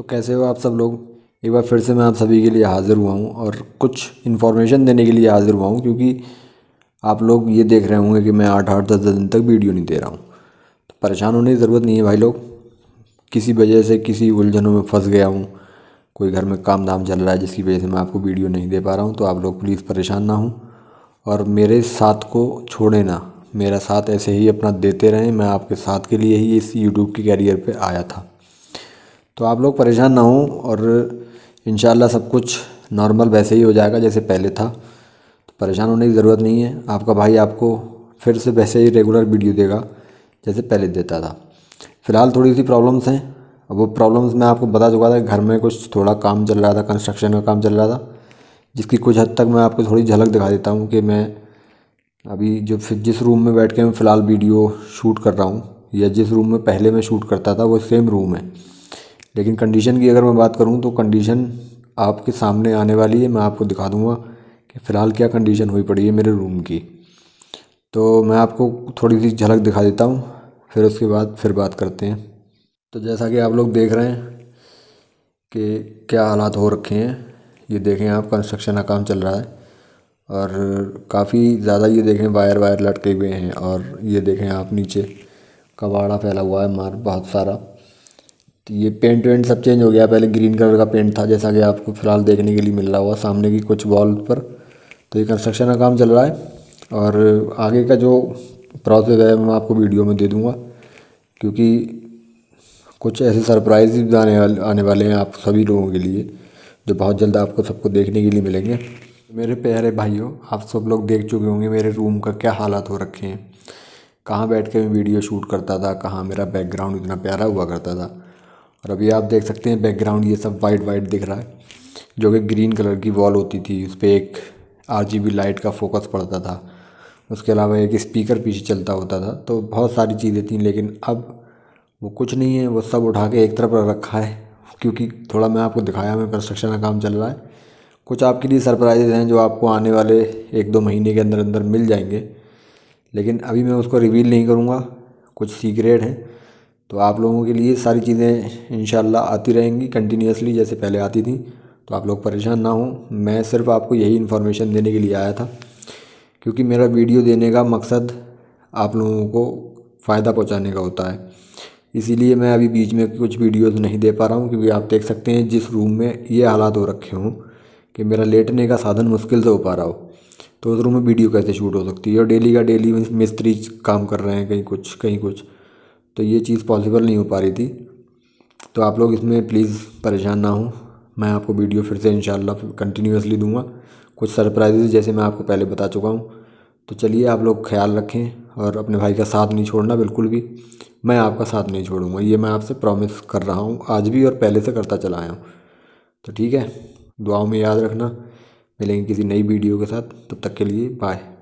तो कैसे हो आप सब लोग एक बार फिर से मैं आप सभी के लिए हाज़िर हुआ हूँ और कुछ इन्फॉर्मेशन देने के लिए हाज़िर हुआ हूँ क्योंकि आप लोग ये देख रहे होंगे कि मैं आठ आठ दस दिन तक वीडियो नहीं दे रहा हूँ तो परेशान होने की ज़रूरत नहीं है भाई लोग किसी वजह से किसी उलझनों में फंस गया हूँ कोई घर में काम धाम चल रहा है जिसकी वजह से मैं आपको वीडियो नहीं दे पा रहा हूँ तो आप लोग प्लीज़ परेशान ना हूँ और मेरे साथ को छोड़े ना मेरा साथ ऐसे ही अपना देते रहें मैं आपके साथ के लिए ही इस यूट्यूब के कैरियर पर आया था तो आप लोग परेशान ना हों और इन सब कुछ नॉर्मल वैसे ही हो जाएगा जैसे पहले था तो परेशान होने की ज़रूरत नहीं है आपका भाई आपको फिर से वैसे ही रेगुलर वीडियो देगा जैसे पहले देता था फ़िलहाल थोड़ी सी प्रॉब्लम्स हैं अब वो प्रॉब्लम्स मैं आपको बता चुका था घर में कुछ थोड़ा काम चल रहा था कंस्ट्रक्शन का काम चल रहा था जिसकी कुछ हद तक मैं आपको थोड़ी झलक दिखा देता हूँ कि मैं अभी जो जिस रूम में बैठ के मैं फ़िलहाल वीडियो शूट कर रहा हूँ या जिस रूम में पहले मैं शूट करता था वो सेम रूम है लेकिन कंडीशन की अगर मैं बात करूँ तो कंडीशन आपके सामने आने वाली है मैं आपको दिखा दूँगा कि फ़िलहाल क्या कंडीशन हुई पड़ी है मेरे रूम की तो मैं आपको थोड़ी सी झलक दिखा देता हूँ फिर उसके बाद फिर बात करते हैं तो जैसा कि आप लोग देख रहे हैं कि क्या हालात हो रखे हैं ये देखें आप कंस्ट्रक्शन का काम चल रहा है और काफ़ी ज़्यादा ये देखें वायर वायर लटके हुए हैं और ये देखें आप नीचे कबाड़ा फैला हुआ है मार बहुत सारा ये पेंट वेंट सब चेंज हो गया पहले ग्रीन कलर का पेंट था जैसा कि आपको फिलहाल देखने के लिए मिल रहा हुआ सामने की कुछ वॉल पर तो ये कंस्ट्रक्शन का काम चल रहा है और आगे का जो प्रोसेस है मैं आपको वीडियो में दे दूँगा क्योंकि कुछ ऐसे सरप्राइज आने आने वाले हैं आप सभी लोगों के लिए जो बहुत जल्द आपको सबको देखने के लिए मिलेंगे मेरे प्यारे भाइयों आप सब लोग देख चुके होंगे मेरे रूम का क्या हालात हो रखे हैं कहाँ बैठ के मैं वीडियो शूट करता था कहाँ मेरा बैकग्राउंड इतना प्यारा हुआ करता था और अभी आप देख सकते हैं बैकग्राउंड ये सब वाइट वाइट दिख रहा है जो कि ग्रीन कलर की वॉल होती थी उस पर एक आर लाइट का फोकस पड़ता था उसके अलावा एक स्पीकर पीछे चलता होता था तो बहुत सारी चीज़ें थी लेकिन अब वो कुछ नहीं है वो सब उठा के एक तरफ रखा है क्योंकि थोड़ा मैं आपको दिखाया मैं कंस्ट्रक्शन का काम चल रहा है कुछ आपके लिए सरप्राइजेज हैं जो आपको आने वाले एक दो महीने के अंदर अंदर मिल जाएंगे लेकिन अभी मैं उसको रिवील नहीं करूँगा कुछ सीक्रेट हैं तो आप लोगों के लिए सारी चीज़ें इन आती रहेंगी कंटिन्यूसली जैसे पहले आती थी तो आप लोग परेशान ना हों मैं सिर्फ आपको यही इन्फॉर्मेशन देने के लिए आया था क्योंकि मेरा वीडियो देने का मकसद आप लोगों को फ़ायदा पहुंचाने का होता है इसीलिए मैं अभी बीच में कुछ वीडियोस नहीं दे पा रहा हूँ क्योंकि आप देख सकते हैं जिस रूम में ये हालात हो रखे हों कि मेरा लेटने का साधन मुश्किल से हो पा रहा हो तो उस रूम में वीडियो कैसे शूट हो सकती है और डेली का डेली मिस्त्री काम कर रहे हैं कहीं कुछ कहीं कुछ तो ये चीज़ पॉसिबल नहीं हो पा रही थी तो आप लोग इसमें प्लीज़ परेशान ना हो मैं आपको वीडियो फिर से इन कंटिन्यूसली दूंगा कुछ सरप्राइजेज जैसे मैं आपको पहले बता चुका हूँ तो चलिए आप लोग ख्याल रखें और अपने भाई का साथ नहीं छोड़ना बिल्कुल भी मैं आपका साथ नहीं छोड़ूंगा ये मैं आपसे प्रॉमिस कर रहा हूँ आज भी और पहले से करता चला आया हूँ तो ठीक है दुआओं में याद रखना मिलेंगे किसी नई वीडियो के साथ तब तक के लिए बाय